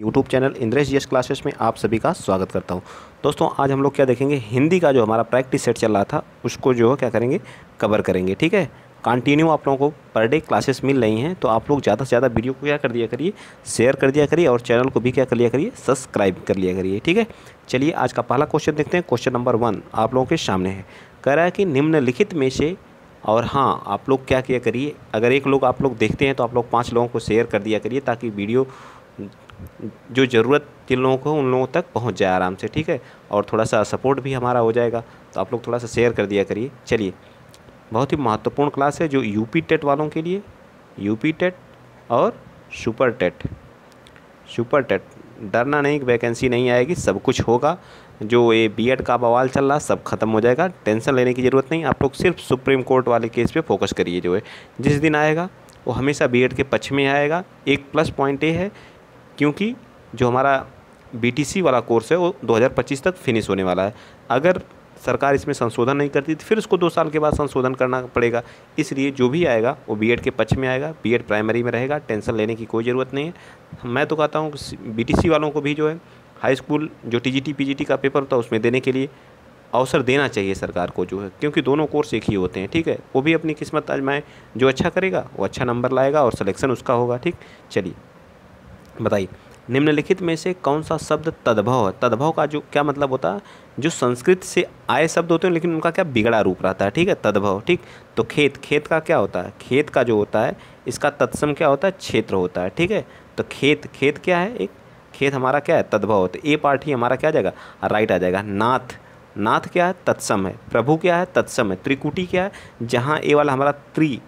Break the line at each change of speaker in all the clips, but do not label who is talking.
YouTube channel Indresh ji classes में आप सभी का स्वागत करता हूं दोस्तों आज हम लोग क्या देखेंगे हिंदी का जो हमारा प्रैक्टिस सेट चल रहा था उसको जो है क्या करेंगे कवर करेंगे ठीक है कंटिन्यू आप लोगों को पर डे क्लासेस मिल रही हैं तो आप लोग ज़्यादा से ज़्यादा वीडियो को क्या कर दिया करिए शेयर कर दिया करिए और चैनल को भी क्या कर लिया करिए सब्सक्राइब कर लिया करिए ठीक है चलिए आज का पहला क्वेश्चन देखते हैं क्वेश्चन नंबर वन आप लोगों के सामने है कह रहा है कि निम्नलिखित में से और हाँ आप लोग क्या किया करिए अगर एक लोग आप लोग देखते हैं तो आप लोग पाँच लोगों को शेयर कर दिया करिए ताकि वीडियो जो ज़रूरत जिन लोगों को उन लोगों तक पहुंच जाए आराम से ठीक है और थोड़ा सा सपोर्ट भी हमारा हो जाएगा तो आप लोग थोड़ा सा शेयर कर दिया करिए चलिए बहुत ही महत्वपूर्ण क्लास है जो यूपी टेट वालों के लिए यूपी टेट और सुपर टेट सुपर टेट डरना नहीं कि वैकेंसी नहीं आएगी सब कुछ होगा जो ये एड का बवाल चल रहा सब खत्म हो जाएगा टेंशन लेने की ज़रूरत नहीं आप लोग सिर्फ सुप्रीम कोर्ट वाले केस पे फोकस करिए जो है जिस दिन आएगा वो हमेशा एड के पक्ष में आएगा एक प्लस पॉइंट ये है क्योंकि जो हमारा बीटीसी वाला कोर्स है वो 2025 तक फिनिश होने वाला है अगर सरकार इसमें संशोधन नहीं करती तो फिर उसको दो साल के बाद संशोधन करना पड़ेगा इसलिए जो भी आएगा वो बीएड के पक्ष में आएगा बीएड प्राइमरी में रहेगा टेंशन लेने की कोई ज़रूरत नहीं है मैं तो कहता हूँ बीटीसी वालों को भी जो है हाई स्कूल जो टीजीटी पीजीटी का पेपर होता है उसमें देने के लिए अवसर देना चाहिए सरकार को जो है क्योंकि दोनों कोर्स एक ही होते हैं ठीक है वो भी अपनी किस्मत आजमाएँ जो अच्छा करेगा वो अच्छा नंबर लाएगा और सलेक्शन उसका होगा ठीक चलिए बताइए निम्नलिखित में से कौन सा शब्द तद्भव है तद्भव का जो क्या मतलब होता है जो संस्कृत से आए शब्द होते हैं लेकिन उनका क्या बिगड़ा रूप रहता है ठीक है तद्भव ठीक तो खेत खेत का क्या होता है खेत का जो होता है इसका तत्सम क्या होता है क्षेत्र होता है ठीक है तो खेत खेत क्या है एक खेत हमारा क्या है तद्भव होता तो है ए पार्ट ही हमारा क्या आ जाएगा राइट आ जाएगा नाथ नाथ क्या है तत्सम है प्रभु क्या है तत्सम है त्रिकुटी क्या है जहाँ ए वाला हमारा त्रि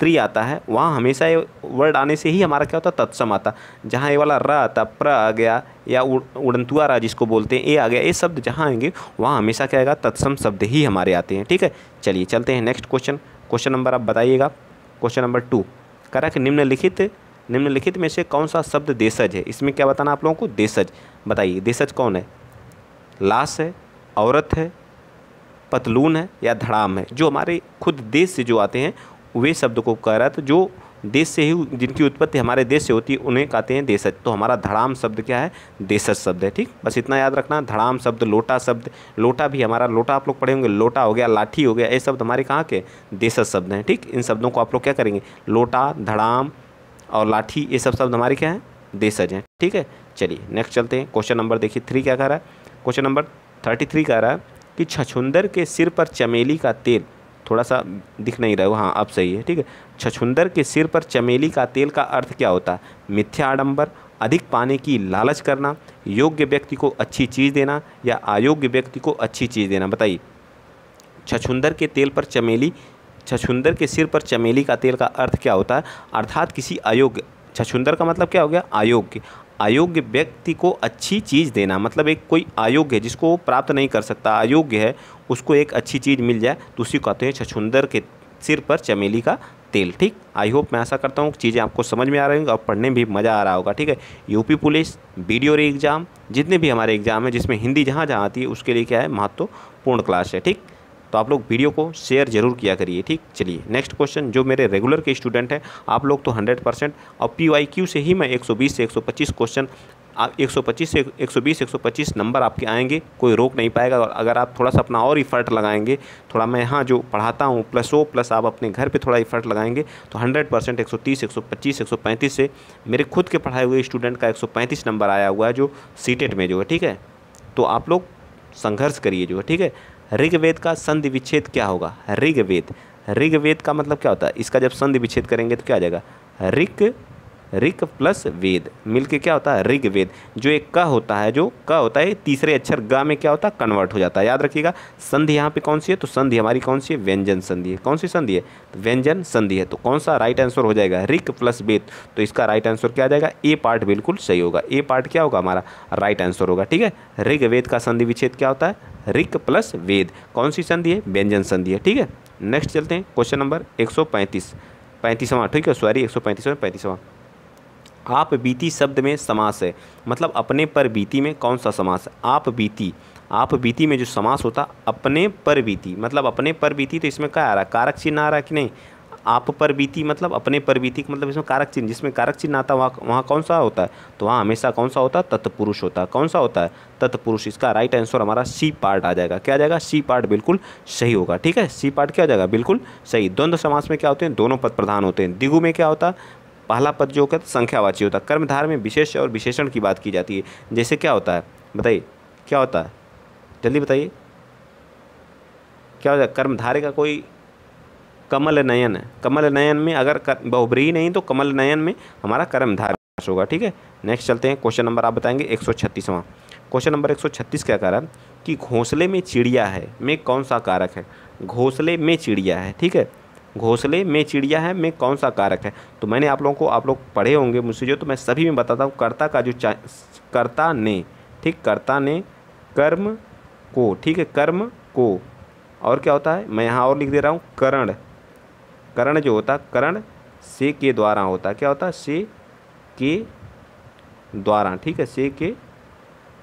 त्रि आता है वहाँ हमेशा ये वर्ड आने से ही हमारा क्या होता है तत्सम आता जहाँ ये वाला र आता प्र आ गया या उड़ंतुआ रा जिसको बोलते हैं ए आ गया ये शब्द जहाँ आएंगे वहाँ हमेशा क्या आएगा तत्सम शब्द ही हमारे आते हैं ठीक है चलिए चलते हैं नेक्स्ट क्वेश्चन क्वेश्चन नंबर आप बताइएगा क्वेश्चन नंबर टू करा कि निम्नलिखित निम्नलिखित में से कौन सा शब्द देशज है इसमें क्या बताना आप लोगों को देशज बताइए देशज कौन है लाश है औरत है पतलून है या धड़ाम है जो हमारे खुद देश से जो आते हैं वे शब्द को कह रहा है तो जो देश से ही जिनकी उत्पत्ति हमारे देश से होती है उन्हें कहते हैं देशज तो हमारा धड़ाम शब्द क्या है देशज शब्द है ठीक बस इतना याद रखना धड़ाम शब्द लोटा शब्द लोटा भी हमारा लोटा आप लोग पढ़े होंगे लोटा हो गया लाठी हो गया ये शब्द हमारे कहाँ के देशज शब्द हैं ठीक इन शब्दों को आप लोग क्या करेंगे लोटा धड़ाम और लाठी ये सब शब्द हमारे क्या हैं देशज हैं ठीक है चलिए नेक्स्ट चलते हैं क्वेश्चन नंबर देखिए थ्री क्या कह रहा है क्वेश्चन नंबर थर्टी थ्री कह रहा है कि छछुंदर के सिर पर चमेली का तेल थोड़ा सा दिख नहीं रहा हो हाँ अब सही है ठीक है छछुंदर के सिर पर चमेली का तेल का अर्थ क्या होता है मिथ्या आडम्बर अधिक पाने की लालच करना योग्य व्यक्ति को अच्छी चीज़ देना या अयोग्य व्यक्ति को अच्छी चीज़ देना बताइए छछुंदर के तेल पर चमेली छछुंदर के सिर पर चमेली का तेल का अर्थ क्या होता है अर्थात किसी अयोग्य छछुंदर का मतलब क्या हो गया अयोग्य अयोग्य व्यक्ति को अच्छी चीज़ देना मतलब एक कोई अयोग्य है जिसको वो प्राप्त नहीं कर सकता अयोग्य है उसको एक अच्छी चीज़ मिल जाए तो उसी को कहते हैं छछुंदर के सिर पर चमेली का तेल ठीक आई होप मैं ऐसा करता हूँ चीज़ें आपको समझ में आ रही होंगी और पढ़ने में भी मज़ा आ रहा होगा ठीक है UP police B D exam जितने भी हमारे एग्ज़ाम हैं जिसमें हिंदी जहाँ जहाँ आती है उसके लिए क्या है महत्वपूर्ण क्लास है ठीक तो आप लोग वीडियो को शेयर जरूर किया करिए ठीक चलिए नेक्स्ट क्वेश्चन जो मेरे रेगुलर के स्टूडेंट हैं आप लोग तो 100 परसेंट और पी वाई क्यू से ही मैं 120 से 125 क्वेश्चन आप 125 से 120 125 नंबर आपके आएंगे कोई रोक नहीं पाएगा और अगर आप थोड़ा सा अपना और इफ़र्ट लगाएंगे थोड़ा मैं यहाँ जो पढ़ाता हूँ प्लस वो प्लस आप अपने घर पे थोड़ा इफ़र्ट लगाएंगे तो 100 परसेंट एक एक से मेरे खुद के पढ़ाए हुए स्टूडेंट का एक नंबर आया हुआ है जो सी में जो है ठीक है तो आप लोग संघर्ष करिए जो है ठीक है ऋग्वेद का संधि विच्छेद क्या होगा ऋग्वेद ऋग्वेद का मतलब क्या होता है इसका जब संधि विच्छेद करेंगे तो क्या आ जाएगा ऋग ऋग प्लस वेद मिलके क्या होता है ऋग वेद जो एक का होता है जो का होता है तीसरे अक्षर गा में क्या होता है कन्वर्ट हो जाता है याद रखिएगा संधि यहाँ पे कौन सी है तो संधि हमारी कौन सी है व्यंजन संधि है कौन सी संधि है तो व्यंजन संधि है तो कौन सा राइट आंसर हो जाएगा ऋक प्लस वेद तो इसका राइट आंसर क्या आ जाएगा ए पार्ट बिल्कुल सही होगा ए पार्ट क्या होगा हमारा राइट आंसर होगा ठीक है ऋग वेद का संधि विच्छेद क्या होता है ऋक प्लस वेद कौन सी संधि है व्यंजन संधि है ठीक है नेक्स्ट चलते हैं क्वेश्चन नंबर एक सौ पैंतीस पैंतीसवां ठीक है सॉरी एक सौ पैंतीसवां पैंतीसवां आप बीती शब्द में समास है मतलब अपने पर बीती में कौन सा समास है आप बीती आप बीती में जो समास होता अपने पर बीती मतलब अपने पर बीती तो इसमें क्या आ रहा है कारक चिन्ह आ रहा है कि नहीं आप पर बीती मतलब अपने पर बीती मतलब इसमें कारक चिन्ह जिसमें कारक चिन्ह आता वहाँ वहाँ कौन सा होता है तो वहाँ हमेशा कौन सा होता है तत्पुरुष होता है कौन सा होता है तत्पुरुष इसका राइट आंसर हमारा सी पार्ट आ जाएगा क्या आ जाएगा सी पार्ट बिल्कुल सही होगा ठीक है सी पार्ट क्या हो जाएगा बिल्कुल सही द्वंद्व समास में क्या होते हैं दोनों पद प्रधान होते हैं दिगु में क्या होता है पहला पद जो होता है तो संख्यावाची होता है कर्मधार में विशेष और विशेषण की बात की जाती है जैसे क्या होता है बताइए क्या होता है जल्दी बताइए क्या होता है कर्मधारे का कोई कमल नयन है कमल नयन में अगर बहुब्री नहीं तो कमल नयन में हमारा कर्मधार होगा ठीक है नेक्स्ट चलते हैं क्वेश्चन नंबर आप बताएंगे एक सौ क्वेश्चन नंबर एक सौ छत्तीस क्या कह रहा है कि घोंसले में चिड़िया है में कौन सा कारक है घोंसले में चिड़िया है ठीक है घोंसले में चिड़िया है में कौन सा कारक है तो मैंने आप लोगों को आप लोग पढ़े होंगे मुझसे जो तो मैं सभी में बताता हूँ कर्ता का जो कर्ता ने ठीक कर्ता ने कर्म को ठीक है कर्म को और क्या होता है मैं यहाँ और लिख दे रहा हूँ करण करण जो होता है करण से के द्वारा होता है क्या होता है से के द्वारा ठीक है से के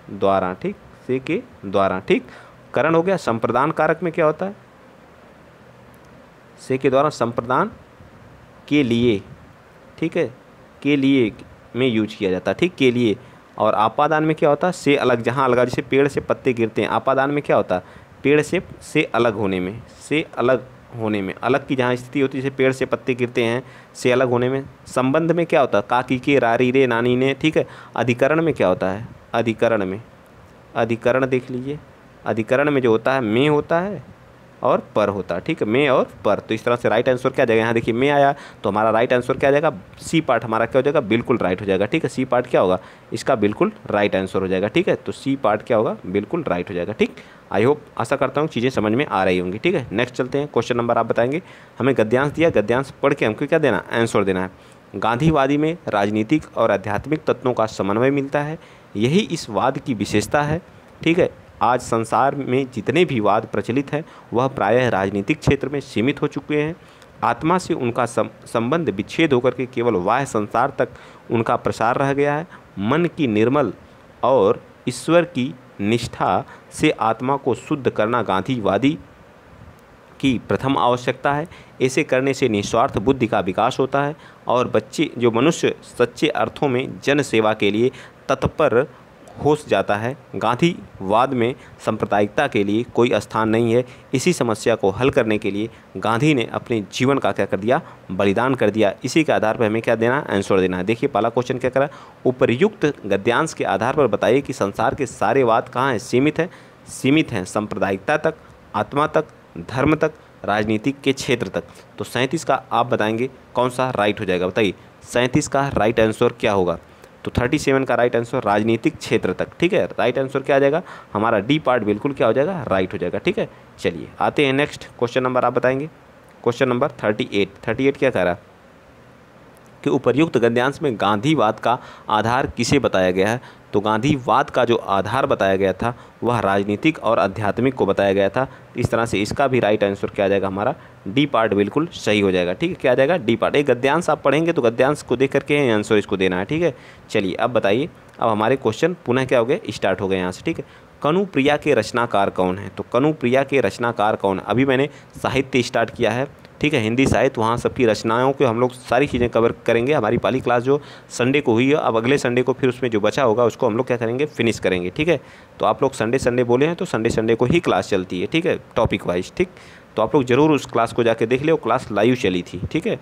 द्वारा ठीक से के द्वारा ठीक करण हो गया संप्रदान कारक में क्या होता है से के द्वारा संप्रदान के लिए ठीक है के लिए में यूज किया जाता है ठीक के लिए और आपादान में क्या होता है से अलग जहाँ अलग जैसे पेड़ से पत्ते गिरते हैं आपादान में क्या होता है पेड़ से से अलग होने में से अलग होने में अलग की जहाँ स्थिति होती है जैसे पेड़ से पत्ते गिरते हैं से अलग होने में संबंध में क्या होता है काकी के रारी रे नानी ने ठीक है अधिकरण में क्या होता है अधिकरण में अधिकरण देख लीजिए अधिकरण में जो होता है में होता है और पर होता ठीक है मे और पर तो इस तरह से राइट आंसर क्या जाएगा यहाँ देखिए मे आया तो हमारा राइट आंसर क्या जाएगा सी पार्ट हमारा क्या हो जाएगा बिल्कुल राइट हो जाएगा ठीक है सी पार्ट क्या होगा इसका बिल्कुल राइट आंसर हो जाएगा ठीक है तो सी पार्ट क्या होगा बिल्कुल राइट हो जाएगा ठीक आई होप आशा करता हूँ चीज़ें समझ में आ रही होंगी ठीक है नेक्स्ट चलते हैं क्वेश्चन नंबर आप बताएंगे हमें गद्यांश दिया गद्यांश पढ़ के हमको क्या देना आंसर देना है गांधीवादी में राजनीतिक और आध्यात्मिक तत्वों का समन्वय मिलता है यही इस वाद की विशेषता है ठीक है आज संसार में जितने भी वाद प्रचलित हैं वह प्रायः राजनीतिक क्षेत्र में सीमित हो चुके हैं आत्मा से उनका संबंध विच्छेद होकर के केवल वाह संसार तक उनका प्रसार रह गया है मन की निर्मल और ईश्वर की निष्ठा से आत्मा को शुद्ध करना गांधीवादी की प्रथम आवश्यकता है ऐसे करने से निस्वार्थ बुद्धि का विकास होता है और बच्चे जो मनुष्य सच्चे अर्थों में जन सेवा के लिए तत्पर हो जाता है गांधीवाद में सांप्रदायिकता के लिए कोई स्थान नहीं है इसी समस्या को हल करने के लिए गांधी ने अपने जीवन का क्या कर दिया बलिदान कर दिया इसी के आधार पर हमें क्या देना आंसर देना है देखिए पहला क्वेश्चन क्या करा उपरयुक्त गद्यांश के आधार पर बताइए कि संसार के सारे वाद कहाँ हैं सीमित हैं सीमित हैं सांप्रदायिकता तक आत्मा तक धर्म तक राजनीति के क्षेत्र तक तो सैंतीस का आप बताएंगे कौन सा राइट हो जाएगा बताइए सैंतीस का राइट आंसर क्या होगा तो थर्टी सेवन का राइट आंसर राजनीतिक क्षेत्र तक ठीक है राइट आंसर क्या आ जाएगा हमारा डी पार्ट बिल्कुल क्या हो जाएगा राइट हो जाएगा ठीक है चलिए आते हैं नेक्स्ट क्वेश्चन नंबर आप बताएंगे question number thirty eight thirty eight क्या कह रहा है कि उपर्युक्त गद्यांश में गांधीवाद का आधार किसे बताया गया है तो गांधीवाद का जो आधार बताया गया था वह राजनीतिक और आध्यात्मिक को बताया गया था इस तरह से इसका भी राइट आंसर क्या आ जाएगा हमारा डी पार्ट बिल्कुल सही हो जाएगा ठीक है क्या आ जाएगा डी पार्ट एक गद्यांश आप पढ़ेंगे तो गद्यांश को देख करके आंसर इसको देना है ठीक है चलिए अब बताइए अब हमारे क्वेश्चन पुनः क्या हो गए स्टार्ट हो गए यहाँ से ठीक है कनुप्रिया के रचनाकार कौन है तो कनुप्रिया के रचनाकार कौन है अभी मैंने साहित्य स्टार्ट किया है ठीक है हिंदी साहित्य वहाँ सबकी रचनाओं को हम लोग सारी चीज़ें कवर करेंगे हमारी पहली क्लास जो संडे को हुई है अब अगले संडे को फिर उसमें जो बचा होगा उसको हम लोग क्या करेंगे फिनिश करेंगे ठीक है तो आप लोग संडे संडे बोले हैं तो संडे संडे को ही क्लास चलती है ठीक है टॉपिक वाइज ठीक तो आप लोग ज़रूर उस क्लास को जाके देख लियो क्लास लाइव चली थी ठीक है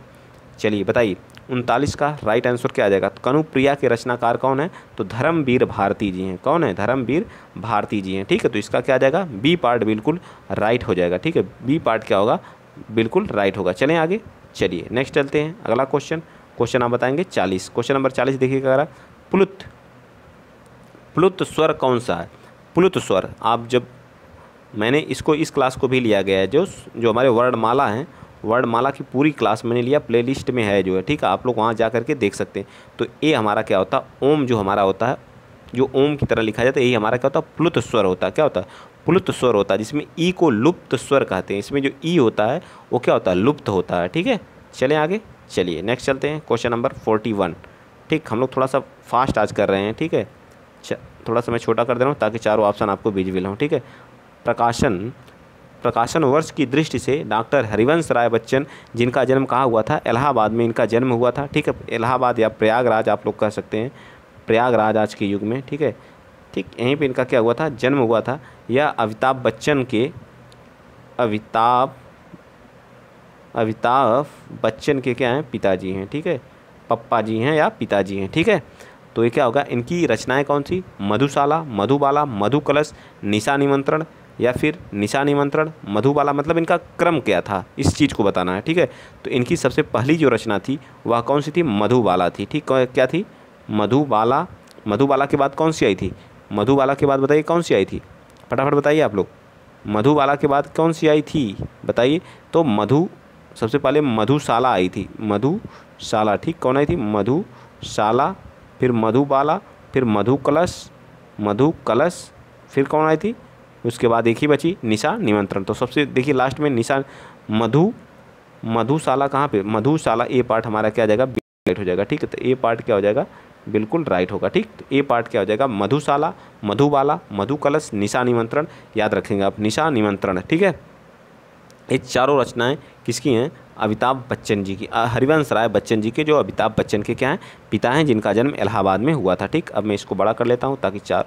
चलिए बताइए उनतालीस का राइट आंसर क्या आ जाएगा तो कनुप्रिया के रचनाकार कौन है तो धर्मवीर भारती जी हैं कौन है धर्मवीर भारती जी हैं ठीक है तो इसका क्या आ जाएगा बी पार्ट बिल्कुल राइट हो जाएगा ठीक है बी पार्ट क्या होगा बिल्कुल राइट होगा चलें आगे चलिए नेक्स्ट चलते हैं अगला क्वेश्चन क्वेश्चन आप बताएंगे चालीस क्वेश्चन नंबर चालीस देखिएगा क्या प्लुत प्लुत स्वर कौन सा है प्लुत स्वर आप जब मैंने इसको इस क्लास को भी लिया गया है जो जो हमारे वर्णमाला हैं वर्णमाला की पूरी क्लास मैंने लिया प्लेलिस्ट में है जो है ठीक है आप लोग वहाँ जा करके देख सकते हैं तो ए हमारा क्या होता है ओम जो हमारा होता है जो ओम की तरह लिखा जाता है यही हमारा क्या होता है प्लुत स्वर होता है क्या होता है प्लुत स्वर होता है जिसमें ई को लुप्त स्वर कहते हैं इसमें जो ई होता है वो क्या होता है लुप्त होता है ठीक है चलें आगे चलिए नेक्स्ट चलते हैं क्वेश्चन नंबर फोर्टी वन ठीक हम लोग थोड़ा सा फास्ट आज कर रहे हैं ठीक है थोड़ा सा मैं छोटा कर दे रहा हूँ ताकि चारों ऑप्शन आपको बीज मिल हूँ ठीक है प्रकाशन प्रकाशन वर्ष की दृष्टि से डॉक्टर हरिवंश राय बच्चन जिनका जन्म कहाँ हुआ था इलाहाबाद में इनका जन्म हुआ था ठीक है इलाहाबाद या प्रयागराज आप लोग कह सकते हैं प्रयागराज आज के युग में ठीक है ठीक यहीं पे इनका क्या हुआ था जन्म हुआ था या अमिताभ बच्चन के अमिताभ अमिताभ बच्चन के क्या हैं पिताजी हैं ठीक है पप्पा जी हैं या पिताजी हैं ठीक है तो ये क्या होगा इनकी रचनाएं कौन सी मधुशाला मधुबाला मधु कलश निशा निमंत्रण या फिर निशा निमंत्रण मधुबाला मतलब इनका क्रम क्या था इस चीज़ को बताना है ठीक है तो इनकी सबसे पहली जो रचना थी वह कौन सी थी मधुबाला थी ठीक क्या थी मधुबाला मधुबाला के बाद कौन सी आई थी मधुबाला के बाद बताइए कौन सी आई थी फटाफट बताइए आप लोग मधुबाला के बाद कौन सी आई थी बताइए तो मधु सबसे पहले मधुशाला आई थी मधुशाला ठीक कौन आई थी मधुशाला फिर मधुबाला फिर मधु कलश मधु कलश फिर कौन आई थी उसके बाद एक ही बची निशा निमंत्रण तो सबसे देखिए लास्ट में निशा मधु मधुशाला कहाँ पे मधुशाला ए पार्ट हमारा क्या आ जाएगा बी हो जाएगा ठीक है तो ए पार्ट क्या हो जाएगा बिल्कुल राइट होगा ठीक तो ए पार्ट क्या हो जाएगा मधुशाला मधुबाला मधु कलश निशा निमंत्रण याद रखेंगे आप निशा निमंत्रण ठीक है ये चारों रचनाएं किसकी हैं अमिताभ बच्चन जी की हरिवंश राय बच्चन जी के जो अमिताभ बच्चन के क्या हैं पिता हैं जिनका जन्म इलाहाबाद में हुआ था ठीक अब मैं इसको बड़ा कर लेता हूँ ताकि चार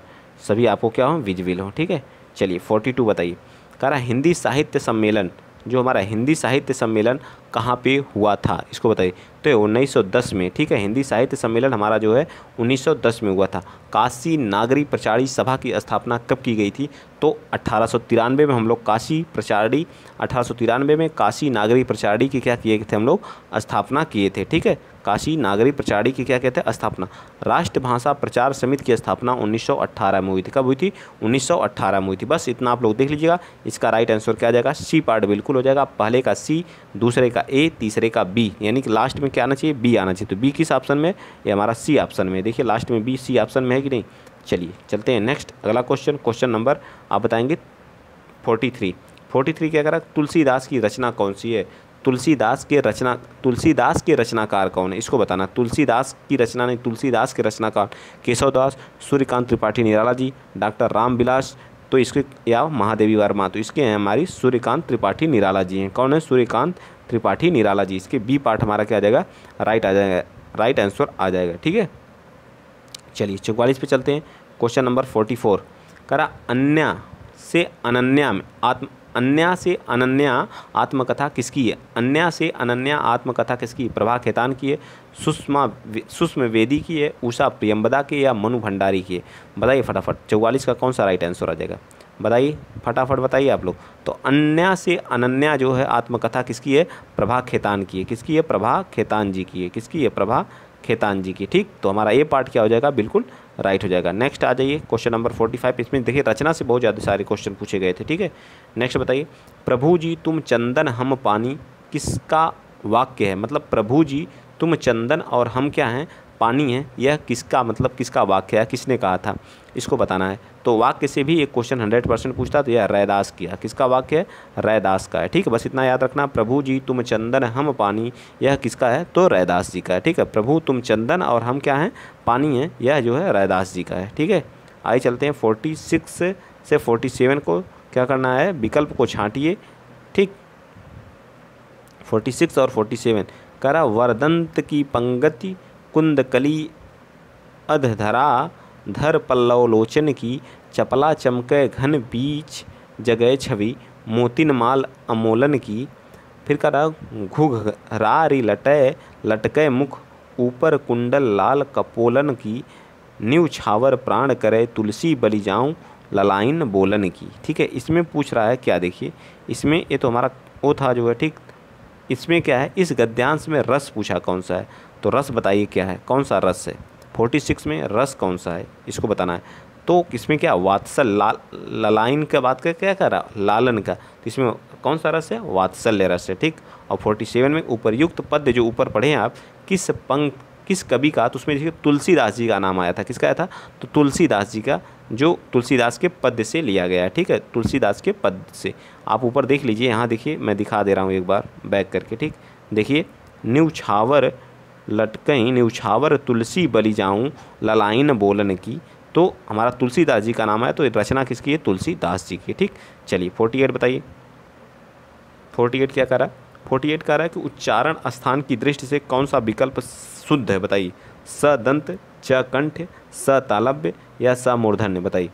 सभी आपको क्या हो विजविल हो ठीक है चलिए फोर्टी टू बताइए कह रहा हिंदी साहित्य सम्मेलन जो हमारा हिंदी साहित्य सम्मेलन कहाँ पे हुआ था इसको बताइए तो 1910 में ठीक है हिंदी साहित्य सम्मेलन हमारा जो है 1910 में हुआ था काशी नागरी प्रचारी सभा की स्थापना कब की गई थी तो अठारह में हम लोग काशी प्रचारी अठारह में काशी नागरी प्रचारी की क्या किए थे हम लोग स्थापना किए थे ठीक है काशी नागरी प्रचारी की क्या कहते हैं स्थापना राष्ट्रभाषा प्रचार समिति की स्थापना 1918 में हुई थी कब हुई थी 1918 में हुई थी बस इतना आप लोग देख लीजिएगा इसका राइट आंसर क्या आ जाएगा सी पार्ट बिल्कुल हो जाएगा पहले का सी दूसरे का ए तीसरे का बी यानी कि लास्ट में क्या आना चाहिए बी आना चाहिए तो बी किस ऑप्शन में ये हमारा सी ऑप्शन में देखिए लास्ट में बी सी ऑप्शन में है कि नहीं चलिए चलते हैं नेक्स्ट अगला क्वेश्चन क्वेश्चन नंबर आप बताएंगे फोर्टी थ्री फोर्टी थ्री क्या करा तुलसीदास की रचना कौन सी है तुलसीदास के रचना तुलसीदास के रचनाकार कौन है इसको बताना तुलसीदास की रचना नहीं तुलसीदास के रचनाकार केशवदास सूर्यकांत त्रिपाठी निराला जी डॉक्टर राम बिलास तो इसके या महादेवी वर्मा तो इसके हैं हमारी सूर्यकांत त्रिपाठी निराला जी हैं कौन है सूर्यकांत त्रिपाठी निराला जी इसके बी पार्ट हमारा क्या आ जाएगा राइट आ जाएगा राइट आंसर आ जाएगा ठीक है चलिए चौवालीस पे चलते हैं क्वेश्चन नंबर फोर्टी फोर करा अन्या से अनन्या में आत्म अन्या से अनन्या आत्मकथा किसकी है अन्या से अनन्या आत्मकथा किसकी प्रभा खेतान की है सुषमा सुष्म वेदी की है उषा प्रियम्बदा की या मनु भंडारी की है बताइए फटाफट चौवालीस का कौन सा राइट आंसर आ जाएगा बताइए फटाफट बताइए आप लोग तो अन्या से अनन्या जो है आत्मकथा किसकी है प्रभा खेतान की है किसकी है प्रभा खेतान जी की है किसकी है प्रभा खेतान जी की ठीक तो हमारा ये पार्ट क्या हो जाएगा बिल्कुल राइट हो जाएगा नेक्स्ट आ जाइए क्वेश्चन नंबर फोर्टी फाइव इसमें देखिए रचना से बहुत ज़्यादा सारे क्वेश्चन पूछे गए थे ठीक है नेक्स्ट बताइए प्रभु जी तुम चंदन हम पानी किसका वाक्य है मतलब प्रभु जी तुम चंदन और हम क्या हैं पानी है यह किसका मतलब किसका वाक्य है किसने कहा था इसको बताना है तो वाक्य से भी एक क्वेश्चन हंड्रेड परसेंट पूछता तो यह रैदास किया किसका वाक्य है रैदास का है ठीक है बस इतना याद रखना प्रभु जी तुम चंदन हम पानी यह किसका है तो रैदास जी का है ठीक है प्रभु तुम चंदन और हम क्या हैं पानी है यह जो है रैदास जी का है ठीक है आइए चलते हैं फोर्टी सिक्स से फोर्टी सेवन को क्या करना है विकल्प को छाँटिए ठीक फोर्टी सिक्स और फोर्टी सेवन करा वरदंत की पंगति कुंदकली अधधरा धर लोचन की चपला चमकय घन बीच जगह छवि मोतिन माल अमोलन की फिर कह रहा घुघरारी लटय लटकय मुख ऊपर कुंडल लाल कपोलन की न्यू छावर प्राण करे तुलसी बलि जाऊँ ललाइन बोलन की ठीक है इसमें पूछ रहा है क्या देखिए इसमें ये तो हमारा वो था जो है ठीक इसमें क्या है इस गद्यांश में रस पूछा कौन सा है तो रस बताइए क्या है कौन सा रस है फोर्टी सिक्स में रस कौन सा है इसको बताना है तो इसमें क्या वात्सल ला ललाइन का बात कर क्या कर रहा लालन का तो इसमें कौन सा रस है वात्सल्य रस है ठीक और फोर्टी सेवन में उपरयुक्त पद्य जो ऊपर पढ़े हैं आप किस पंक किस कवि का तो उसमें देखिए तुलसीदास जी का नाम आया था किसका आया था तो तुलसीदास जी का जो तुलसीदास के पद से लिया गया है ठीक है तुलसीदास के पद से आप ऊपर देख लीजिए यहाँ देखिए मैं दिखा दे रहा हूँ एक बार बैक करके ठीक देखिए न्यूछावर लटकई न्यूछावर तुलसी बलि जाऊँ ललाइन बोलन की तो हमारा तुलसीदास जी का नाम है तो रचना किसकी है तुलसीदास जी की ठीक चलिए फोर्टी एट बताइए फोर्टी एट क्या कह रहा है फोर्टी एट कह रहा है कि उच्चारण स्थान की दृष्टि से कौन सा विकल्प शुद्ध है बताइए सदंत च कंठ स तालब्य या स मूर्धन्य बताइए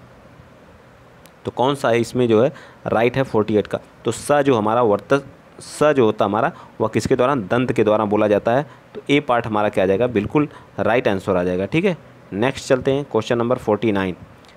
तो कौन सा है इसमें जो है राइट है फोर्टी एट का तो स जो हमारा वर्त स जो होता हमारा वह किसके द्वारा दंत के द्वारा बोला जाता है तो ए पार्ट हमारा क्या आ जाएगा बिल्कुल राइट आंसर आ जाएगा ठीक है नेक्स्ट चलते हैं क्वेश्चन नंबर फोर्टी नाइन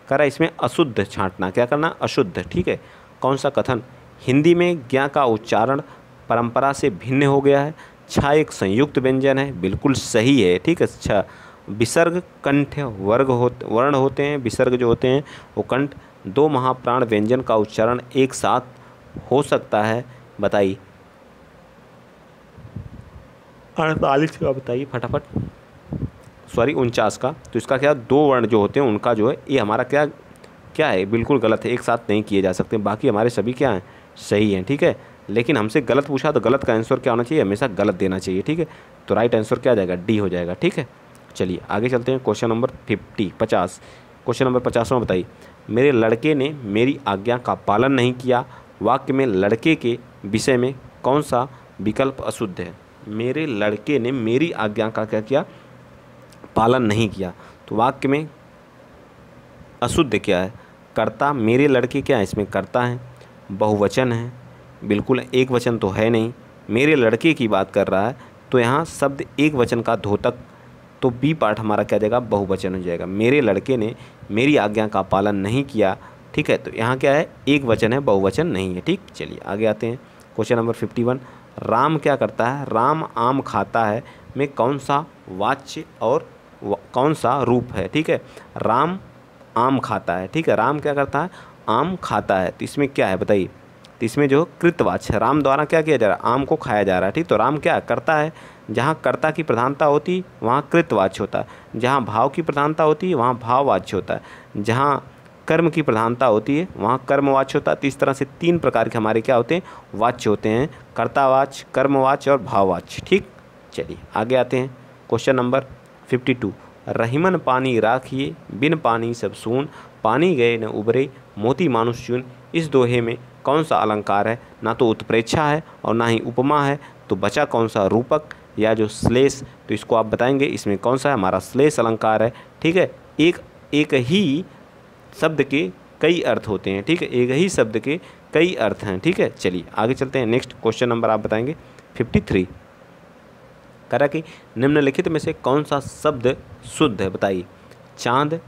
कह रहा है इसमें अशुद्ध छांटना क्या करना अशुद्ध ठीक है कौन सा कथन हिंदी में ज्ञा का उच्चारण परंपरा से भिन्न हो गया है छा एक संयुक्त व्यंजन है बिल्कुल सही है ठीक है छा विसर्ग कंठ वर्ग होते वर्ण होते हैं विसर्ग जो होते हैं वो कंठ दो महाप्राण व्यंजन का उच्चारण एक साथ हो सकता है बताइए अड़तालीस का बताइए फटाफट सॉरी उनचास का तो इसका क्या दो वर्ण जो होते हैं उनका जो है ये हमारा क्या क्या है बिल्कुल गलत है एक साथ नहीं किए जा सकते बाकी हमारे सभी क्या हैं सही हैं ठीक है लेकिन हमसे गलत पूछा तो गलत का आंसर क्या होना चाहिए हमेशा गलत देना चाहिए ठीक है तो राइट आंसर क्या आ जाएगा डी हो जाएगा ठीक है चलिए आगे चलते हैं क्वेश्चन नंबर फिफ्टी पचास क्वेश्चन नंबर पचास में बताइए मेरे लड़के ने मेरी आज्ञा का पालन नहीं किया वाक्य में लड़के के विषय में कौन सा विकल्प अशुद्ध है मेरे लड़के ने मेरी आज्ञा का क्या किया पालन नहीं किया तो वाक्य में अशुद्ध क्या है कर्ता मेरे लड़के क्या है इसमें कर्ता है बहुवचन है बिल्कुल एक वचन तो है नहीं मेरे लड़के की बात कर रहा है तो यहाँ शब्द एक वचन का धोतक तो बी पार्ट हमारा क्या जाएगा बहुवचन हो जाएगा मेरे लड़के ने मेरी आज्ञा का पालन नहीं किया ठीक है तो यहाँ क्या है एक वचन है बहुवचन नहीं है ठीक चलिए आगे आते हैं question number fifty one Ram क्या करता है राम आम खाता है में कौन सा वाच्य और कौन सा रूप है ठीक है राम आम खाता है ठीक है राम क्या करता है आम खाता है तो इसमें क्या है बताइए तो इसमें जो कृतवाच राम द्वारा क्या किया जा रहा है आम को खाया जा रहा है ठीक तो राम क्या करता है जहाँ कर्ता की प्रधानता होती वहाँ कृतवाच्य होता है जहाँ भाव की प्रधानता होती है वहाँ भाववाच्य होता है जहाँ कर्म की प्रधानता होती है वहाँ कर्मवाच्य होता है तो इस तरह से तीन प्रकार के हमारे क्या होते हैं वाच्य होते हैं कर्तावाच कर्मवाच और भाववाच ठीक चलिए आगे आते हैं क्वेश्चन नंबर फिफ्टी टू रहीमन पानी राखिए बिन पानी सब सून पानी गए न उभरे मोती मानुष चुन इस दोहे में कौन सा अलंकार है ना तो उत्प्रेक्षा है और ना ही उपमा है तो बचा कौन सा रूपक या जो श्लेष तो इसको आप बताएंगे इसमें कौन सा है हमारा श्लेष अलंकार है ठीक है एक एक ही शब्द के कई अर्थ होते हैं ठीक है एक ही शब्द के कई अर्थ हैं ठीक है चलिए आगे चलते हैं नेक्स्ट क्वेश्चन नंबर आप बताएंगे फिफ्टी थ्री करा कि निम्नलिखित में से कौन सा शब्द शुद्ध है बताइए चांद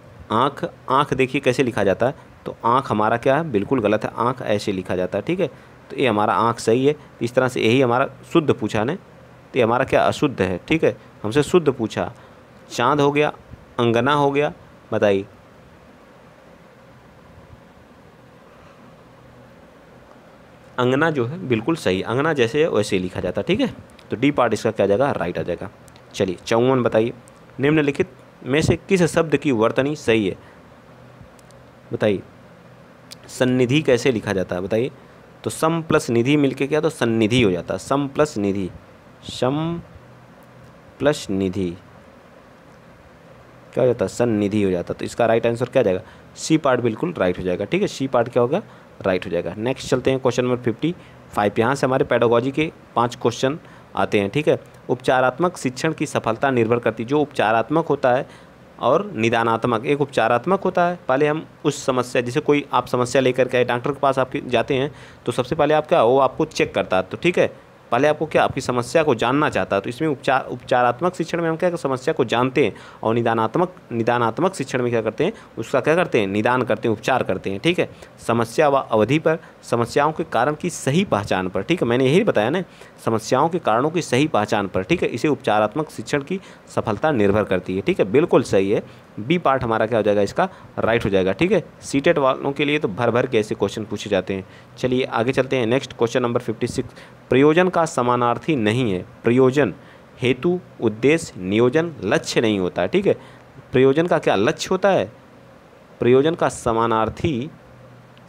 आँख आँख देखिए कैसे लिखा जाता है तो आँख हमारा क्या है बिल्कुल गलत है आँख ऐसे लिखा जाता है ठीक है तो ये हमारा आँख सही है इस तरह से यही हमारा शुद्ध पूछा ने तो ये हमारा क्या अशुद्ध है ठीक है हमसे शुद्ध पूछा चाँद हो गया अंगना हो गया बताइए अंगना जो है बिल्कुल सही अंगना जैसे है वैसे ही लिखा जाता ठीक है तो डी पार्ट इसका क्या जाएगा राइट आ जाएगा चलिए चौवन बताइए निम्नलिखित में से किस शब्द की वर्तनी सही है बताइए सन्निधि कैसे लिखा जाता है बताइए तो सम प्लस निधि मिलके क्या तो सन्निधि हो जाता है सम प्लस निधि सम प्लस निधि क्या हो जाता है सन्निधि हो जाता तो इसका राइट आंसर क्या जाएगा सी पार्ट बिल्कुल राइट हो जाएगा ठीक है सी पार्ट क्या होगा राइट हो जाएगा नेक्स्ट चलते हैं क्वेश्चन नंबर फिफ्टी फाइव यहाँ से हमारे पैडोलॉजी के पाँच क्वेश्चन आते हैं ठीक है उपचारात्मक शिक्षण की सफलता निर्भर करती जो उपचारात्मक होता है और निदानात्मक एक उपचारात्मक होता है पहले हम उस समस्या जैसे कोई आप समस्या लेकर के डॉक्टर के पास आपके जाते हैं तो सबसे पहले आप क्या वो आपको चेक करता है तो ठीक है पहले आपको क्या आपकी समस्या को जानना चाहता है तो इसमें उपचार उपचारात्मक शिक्षण में हम क्या समस्या को जानते हैं और निदानात्मक निदानात्मक शिक्षण में क्या करते हैं उसका क्या करते हैं निदान करते हैं उपचार करते हैं ठीक है समस्या व अवधि पर समस्याओं के कारण की सही पहचान पर ठीक है मैंने यही बताया ना समस्याओं के कारणों की सही पहचान पर ठीक है इसे उपचारात्मक शिक्षण की सफलता निर्भर करती है ठीक है बिल्कुल सही है बी पार्ट हमारा क्या हो जाएगा इसका राइट हो जाएगा ठीक है सीटेट वालों के लिए तो भर भर के ऐसे क्वेश्चन पूछे जाते हैं चलिए आगे चलते हैं next question number fifty six प्रयोजन का समानार्थी नहीं है प्रयोजन हेतु उद्देश्य नियोजन लक्ष्य नहीं होता है ठीक है प्रयोजन का क्या लक्ष्य होता है प्रयोजन का समानार्थी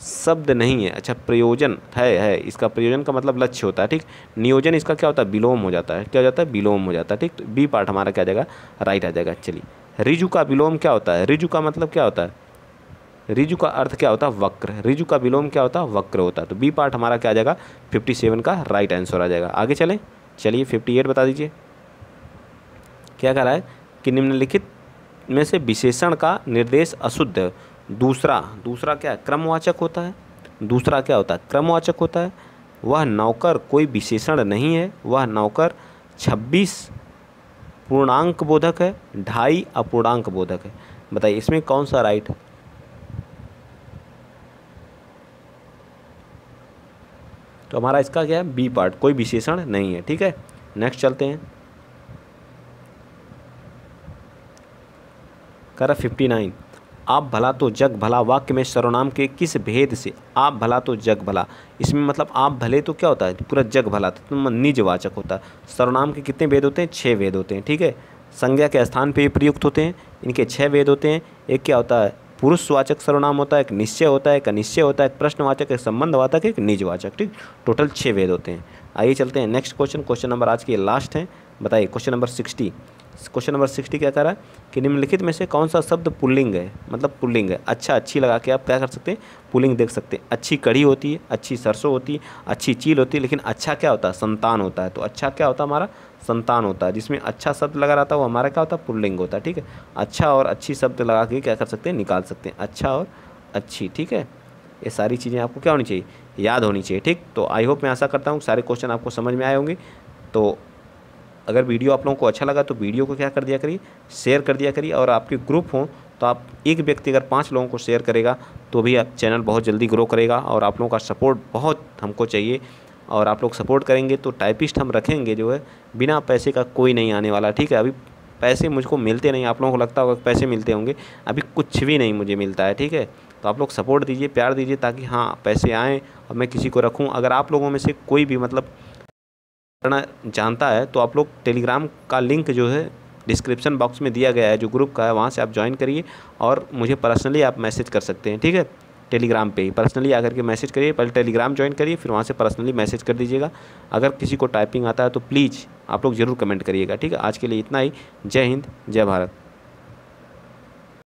शब्द नहीं है अच्छा प्रयोजन है है इसका प्रयोजन का मतलब लक्ष्य होता है ठीक नियोजन इसका क्या होता है विलोम हो जाता है क्या हो जाता है विलोम हो जाता है ठीक तो बी पार्ट हमारा क्या आ जाएगा राइट आ जाएगा चलिए रिजु का विलोम क्या होता है रिजु का मतलब क्या होता है रिजु का अर्थ क्या होता है वक्र रिजु का विलोम क्या होता है वक्र होता है तो बी पार्ट हमारा क्या आ जाएगा फिफ्टी सेवन का राइट आंसर आ जाएगा आगे चलें चलिए फिफ्टी एट बता दीजिए क्या कह रहा है कि निम्नलिखित में से विशेषण का निर्देश अशुद्ध दूसरा दूसरा क्या क्रमवाचक होता है दूसरा क्या होता है क्रमवाचक होता है वह नौकर कोई विशेषण नहीं है वह नौकर छब्बीस पूर्णांक बोधक है ढाई अपूर्णांक बोधक है बताइए इसमें कौन सा राइट है तो हमारा इसका क्या है बी पार्ट कोई विशेषण नहीं है ठीक है नेक्स्ट चलते हैं करा फिफ्टी नाइन आप भला तो जग भला वाक्य में सर्वनाम के किस भेद से आप भला तो जग भला इसमें मतलब आप भले तो क्या होता है पूरा जग भला तो निजवाचक होता है सर्वनाम के कितने भेद होते हैं छः वेद होते हैं ठीक है संज्ञा के स्थान पर प्रयुक्त होते हैं इनके छः वेद होते हैं एक क्या होता है पुरुषवाचक सर्वनाम होता है एक निश्चय होता है एक अनिश्चय होता है एक प्रश्नवाचक एक संबंधवाचक एक निजवाचक ठीक टोटल छः वेद होते हैं आइए चलते हैं नेक्स्ट क्वेश्चन क्वेश्चन नंबर आज के लास्ट हैं बताइए question number sixty question number sixty क्या कह रहा है कि निम्नलिखित में से कौन सा शब्द पुल्लिंग है मतलब पुल्लिंग है अच्छा अच्छी लगा के आप क्या कर सकते हैं पुलिंग देख सकते हैं अच्छी कड़ी होती है अच्छी सरसों होती है अच्छी चील होती है लेकिन अच्छा क्या होता है संतान होता है तो अच्छा क्या होता है हमारा संतान होता है जिसमें अच्छा शब्द लगा रहता है वो हमारा क्या होता है पुल्लिंग होता है ठीक है अच्छा और अच्छी शब्द लगा के क्या कर सकते हैं निकाल सकते हैं अच्छा और अच्छी ठीक है ये सारी चीज़ें आपको क्या होनी चाहिए याद होनी चाहिए ठीक तो आई होप मैं आशा करता हूँ सारे क्वेश्चन आपको समझ में आए होंगे तो अगर वीडियो आप लोगों को अच्छा लगा तो वीडियो को क्या कर दिया करिए शेयर कर दिया करिए और आपके ग्रुप हों तो आप एक व्यक्ति अगर पाँच लोगों को शेयर करेगा तो भी आप चैनल बहुत जल्दी ग्रो करेगा और आप लोगों का सपोर्ट बहुत हमको चाहिए और आप लोग सपोर्ट करेंगे तो टाइपिस्ट हम रखेंगे जो है बिना पैसे का कोई नहीं आने वाला ठीक है अभी पैसे मुझको मिलते नहीं आप लोगों को लगता होगा पैसे मिलते होंगे अभी कुछ भी नहीं मुझे मिलता है ठीक है तो आप लोग सपोर्ट दीजिए प्यार दीजिए ताकि हाँ पैसे आएँ और मैं किसी को रखूँ अगर आप लोगों में से कोई भी मतलब करना जानता है तो आप लोग टेलीग्राम का लिंक जो है डिस्क्रिप्शन बॉक्स में दिया गया है जो ग्रुप का है वहाँ से आप ज्वाइन करिए और मुझे पर्सनली आप मैसेज कर सकते हैं ठीक है टेलीग्राम पे ही पर्सनली आकर के मैसेज करिए पहले टेलीग्राम ज्वाइन करिए फिर वहाँ से पर्सनली मैसेज कर दीजिएगा अगर किसी को टाइपिंग आता है तो प्लीज़ आप लोग ज़रूर कमेंट करिएगा ठीक है आज के लिए इतना ही जय हिंद जय भारत